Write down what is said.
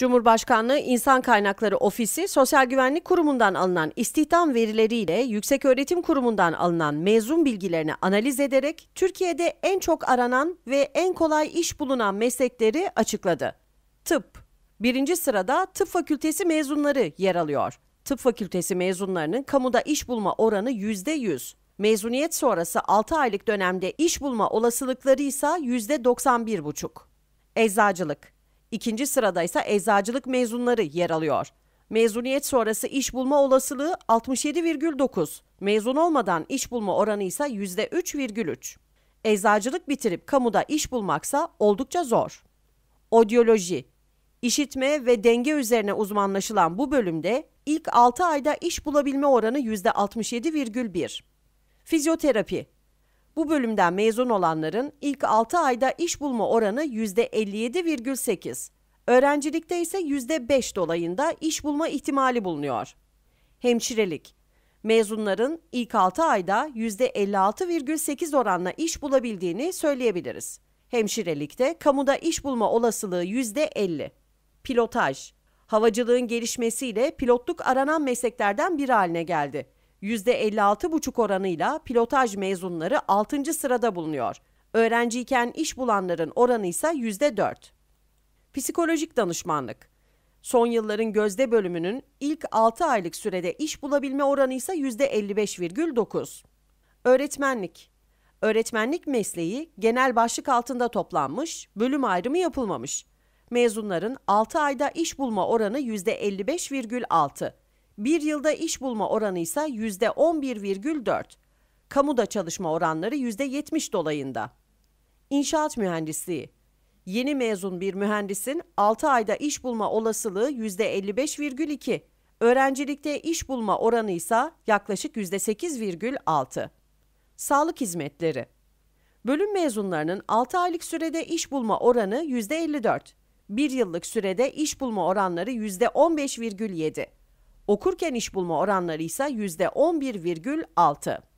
Cumhurbaşkanlığı İnsan Kaynakları Ofisi Sosyal Güvenlik Kurumu'ndan alınan istihdam verileriyle Yükseköğretim Kurumu'ndan alınan mezun bilgilerini analiz ederek Türkiye'de en çok aranan ve en kolay iş bulunan meslekleri açıkladı. Tıp Birinci sırada tıp fakültesi mezunları yer alıyor. Tıp fakültesi mezunlarının kamuda iş bulma oranı yüzde yüz. Mezuniyet sonrası 6 aylık dönemde iş bulma olasılıkları ise yüzde doksan bir buçuk. Eczacılık İkinci sırada ise eczacılık mezunları yer alıyor. Mezuniyet sonrası iş bulma olasılığı 67,9. Mezun olmadan iş bulma oranı ise %3,3. Eczacılık bitirip kamuda iş bulmaksa oldukça zor. Odyoloji İşitme ve denge üzerine uzmanlaşılan bu bölümde ilk 6 ayda iş bulabilme oranı %67,1. Fizyoterapi bu bölümden mezun olanların ilk 6 ayda iş bulma oranı %57,8. Öğrencilikte ise %5 dolayında iş bulma ihtimali bulunuyor. Hemşirelik Mezunların ilk 6 ayda %56,8 oranla iş bulabildiğini söyleyebiliriz. Hemşirelikte kamuda iş bulma olasılığı %50. Pilotaj Havacılığın gelişmesiyle pilotluk aranan mesleklerden biri haline geldi. %56,5 oranıyla pilotaj mezunları 6. sırada bulunuyor. Öğrenciyken iş bulanların oranı ise %4. Psikolojik danışmanlık. Son yılların gözde bölümünün ilk 6 aylık sürede iş bulabilme oranı ise %55,9. Öğretmenlik. Öğretmenlik mesleği genel başlık altında toplanmış, bölüm ayrımı yapılmamış. Mezunların 6 ayda iş bulma oranı %55,6. Bir yılda iş bulma oranı ise %11,4. Kamuda çalışma oranları %70 dolayında. İnşaat mühendisliği. Yeni mezun bir mühendisin 6 ayda iş bulma olasılığı %55,2. Öğrencilikte iş bulma oranı ise yaklaşık %8,6. Sağlık hizmetleri. Bölüm mezunlarının 6 aylık sürede iş bulma oranı %54. Bir yıllık sürede iş bulma oranları %15,7 okurken iş bulma oranları ise %11,6.